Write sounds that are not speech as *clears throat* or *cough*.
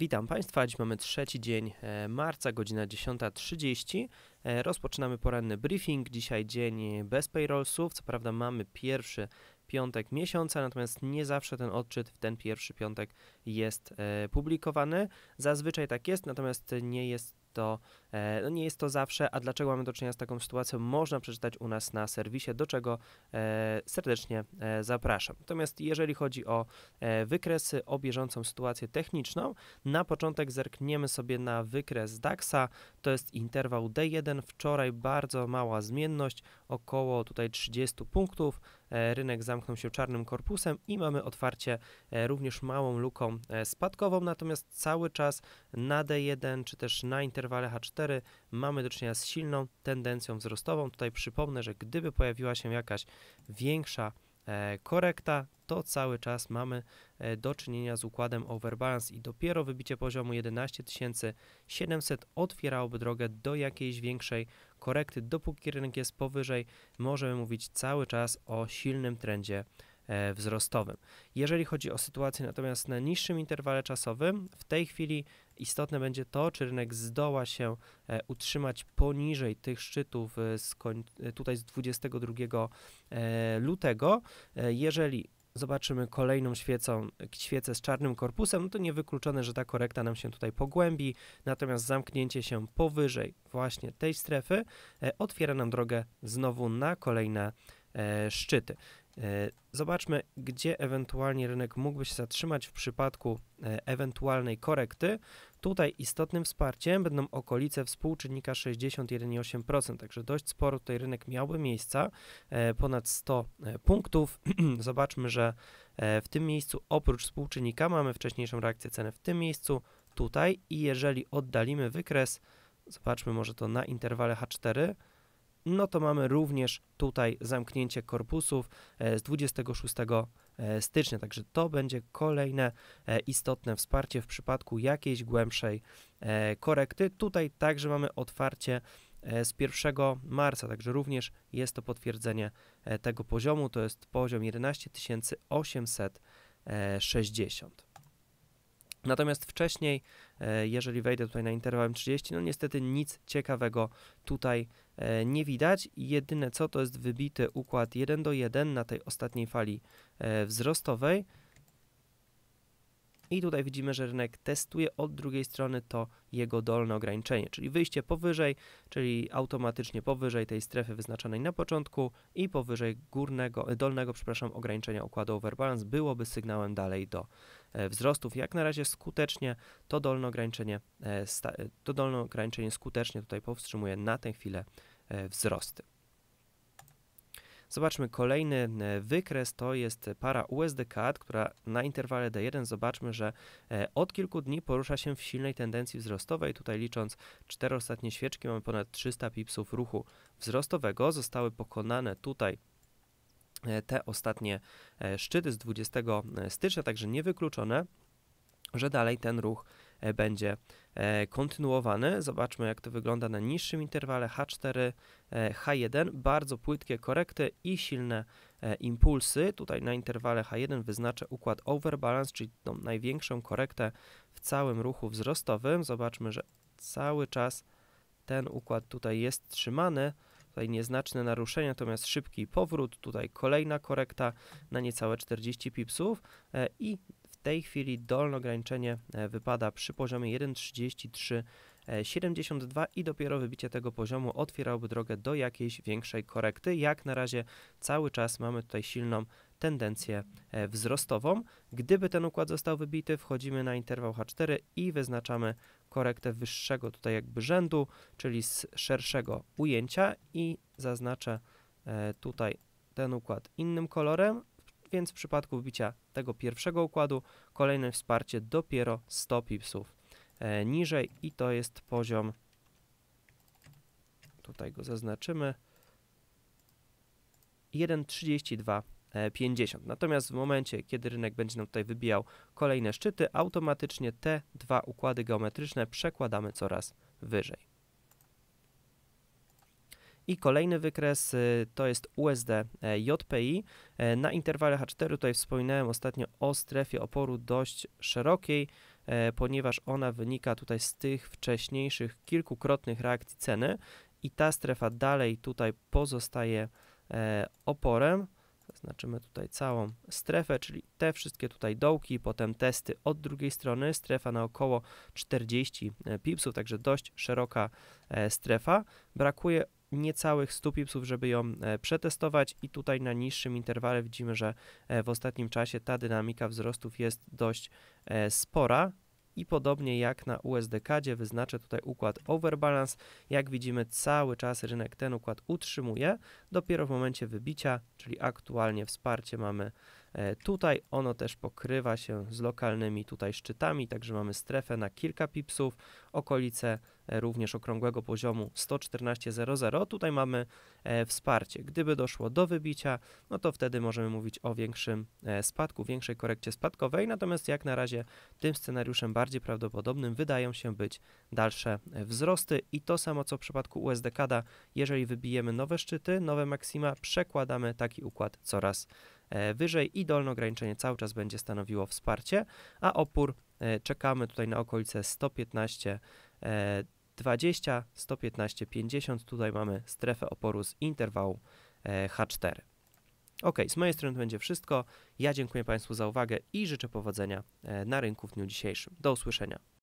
Witam Państwa, dziś mamy trzeci dzień e, marca, godzina 10.30. E, rozpoczynamy poranny briefing. Dzisiaj dzień bez payrollsów. Co prawda mamy pierwszy piątek miesiąca, natomiast nie zawsze ten odczyt w ten pierwszy piątek jest e, publikowany. Zazwyczaj tak jest, natomiast nie jest to, e, no nie jest to zawsze, a dlaczego mamy do czynienia z taką sytuacją, można przeczytać u nas na serwisie, do czego e, serdecznie zapraszam. Natomiast jeżeli chodzi o wykresy, o bieżącą sytuację techniczną, na początek zerkniemy sobie na wykres DAX-a, to jest interwał D1, wczoraj bardzo mała zmienność, około tutaj 30 punktów, E, rynek zamknął się czarnym korpusem i mamy otwarcie e, również małą luką e, spadkową, natomiast cały czas na D1 czy też na interwale H4 mamy do czynienia z silną tendencją wzrostową. Tutaj przypomnę, że gdyby pojawiła się jakaś większa E, korekta, to cały czas mamy e, do czynienia z układem overbalance i dopiero wybicie poziomu 11 700 otwierałoby drogę do jakiejś większej korekty. Dopóki rynek jest powyżej, możemy mówić cały czas o silnym trendzie e, wzrostowym. Jeżeli chodzi o sytuację natomiast na niższym interwale czasowym, w tej chwili Istotne będzie to, czy rynek zdoła się e, utrzymać poniżej tych szczytów e, z koń, e, tutaj z 22 lutego. Jeżeli zobaczymy kolejną świecą, świecę z czarnym korpusem, no to niewykluczone, że ta korekta nam się tutaj pogłębi, natomiast zamknięcie się powyżej właśnie tej strefy e, otwiera nam drogę znowu na kolejne e, szczyty. zobaczmy, gdzie ewentualnie rynek mógłby się zatrzymać w przypadku ewentualnej korekty. Tutaj istotnym wsparciem będą okolice współczynnika 61,8%, także dość sporo tutaj rynek miałby miejsca, e, ponad 100 e, punktów. *clears throat* Zobaczmy, że e, w tym miejscu oprócz współczynnika mamy wcześniejszą reakcję ceny w tym miejscu, tutaj i jeżeli oddalimy wykres, zobaczmy może to na interwale H4, no to mamy również tutaj zamknięcie korpusów e, z 26 e, stycznia. Także to będzie kolejne e, istotne wsparcie w przypadku jakiejś głębszej korekty. Tutaj także mamy otwarcie z 1 marca, także również jest to potwierdzenie tego poziomu. To jest poziom 11 860. Natomiast wcześniej, jeżeli wejdę tutaj na interwał 30, no niestety nic ciekawego tutaj E, nie widać. Jedyne co to jest wybity układ 1 do 1 na tej ostatniej fali e, wzrostowej. I tutaj widzimy, że rynek testuje od drugiej strony to jego dolne ograniczenie, czyli wyjście powyżej, czyli automatycznie powyżej tej strefy wyznaczonej na początku i powyżej górnego, e, dolnego, przepraszam, ograniczenia układu overbalance byłoby sygnałem dalej do E, wzrostów. Jak na razie skutecznie to dolne ograniczenie, e, e, to dolne ograniczenie skutecznie tutaj powstrzymuje na tę chwilę wzrosty. Zobaczmy kolejny wykres, to jest para USD-CAD, która na interwale D1 zobaczmy, że od kilku dni porusza się w silnej tendencji wzrostowej. Tutaj licząc cztery ostatnie świeczki mamy ponad 300 pipsów ruchu wzrostowego. Zostały pokonane tutaj E, te ostatnie e, szczyty z 20 e, stycznia, także niewykluczone, że dalej ten ruch będzie kontynuowany. Zobaczmy, jak to wygląda na niższym interwale H4, H1. Bardzo płytkie korekty i silne impulsy. Tutaj na interwale H1 wyznaczę układ overbalance, czyli tą największą korektę w całym ruchu wzrostowym. Zobaczmy, że cały czas ten układ tutaj jest trzymany. Tutaj nieznaczne naruszenie, natomiast szybki powrót, tutaj kolejna korekta na niecałe 40 pipsów e, i w tej chwili dolne ograniczenie e, wypada przy poziomie 1,33 72 e, i dopiero wybicie tego poziomu otwierałby drogę do jakiejś większej korekty. Jak na razie cały czas mamy tutaj silną tendencję e, wzrostową. Gdyby ten układ został wybity, wchodzimy na interwał H4 i wyznaczamy korektę wyższego tutaj jakby rzędu, czyli z szerszego ujęcia i zaznaczę e, tutaj ten układ innym kolorem, więc w przypadku wbicia tego pierwszego układu kolejne wsparcie dopiero 100 pipsów e, niżej i to jest poziom, tutaj go zaznaczymy, 1,32 50. E, Natomiast w momencie, kiedy rynek będzie nam tutaj wybijał kolejne szczyty, automatycznie te dwa układy geometryczne przekładamy coraz wyżej. I kolejny wykres y, to jest USD e, JPI. E, na interwale H4 tutaj wspominałem ostatnio o strefie oporu dość szerokiej, ponieważ ona wynika tutaj z tych wcześniejszych kilkukrotnych reakcji ceny i ta strefa dalej tutaj pozostaje oporem Zaznaczymy tutaj całą strefę, czyli te wszystkie tutaj dołki, potem testy od drugiej strony, strefa na około 40 e, pipsów, także dość szeroka e, strefa. Brakuje niecałych 100 pipsów, żeby ją e, przetestować i tutaj na niższym interwale widzimy, że w ostatnim czasie ta dynamika wzrostów jest dość spora i podobnie jak na USDKadzie wyznaczę tutaj układ overbalance. Jak widzimy cały czas rynek ten układ utrzymuje. Dopiero w momencie wybicia, czyli aktualnie wsparcie mamy E, tutaj ono też pokrywa się z lokalnymi tutaj szczytami, także mamy strefę na kilka pipsów, okolice e, również okrągłego poziomu 114.00. Tutaj mamy e, wsparcie. Gdyby doszło do wybicia, no to wtedy możemy mówić o większym spadku, większej korekcie spadkowej, natomiast jak na razie tym scenariuszem bardziej prawdopodobnym wydają się być dalsze wzrosty i to samo co w przypadku USD-CADA, jeżeli wybijemy nowe szczyty, nowe maksima, przekładamy taki układ coraz E, wyżej i dolne ograniczenie cały czas będzie stanowiło wsparcie, a opór e, czekamy tutaj na okolice 115 20, 115, 50. Tutaj mamy strefę oporu z interwału e, H4. Ok, z mojej strony to będzie wszystko. Ja dziękuję Państwu za uwagę i życzę powodzenia na rynku w dniu dzisiejszym. Do usłyszenia.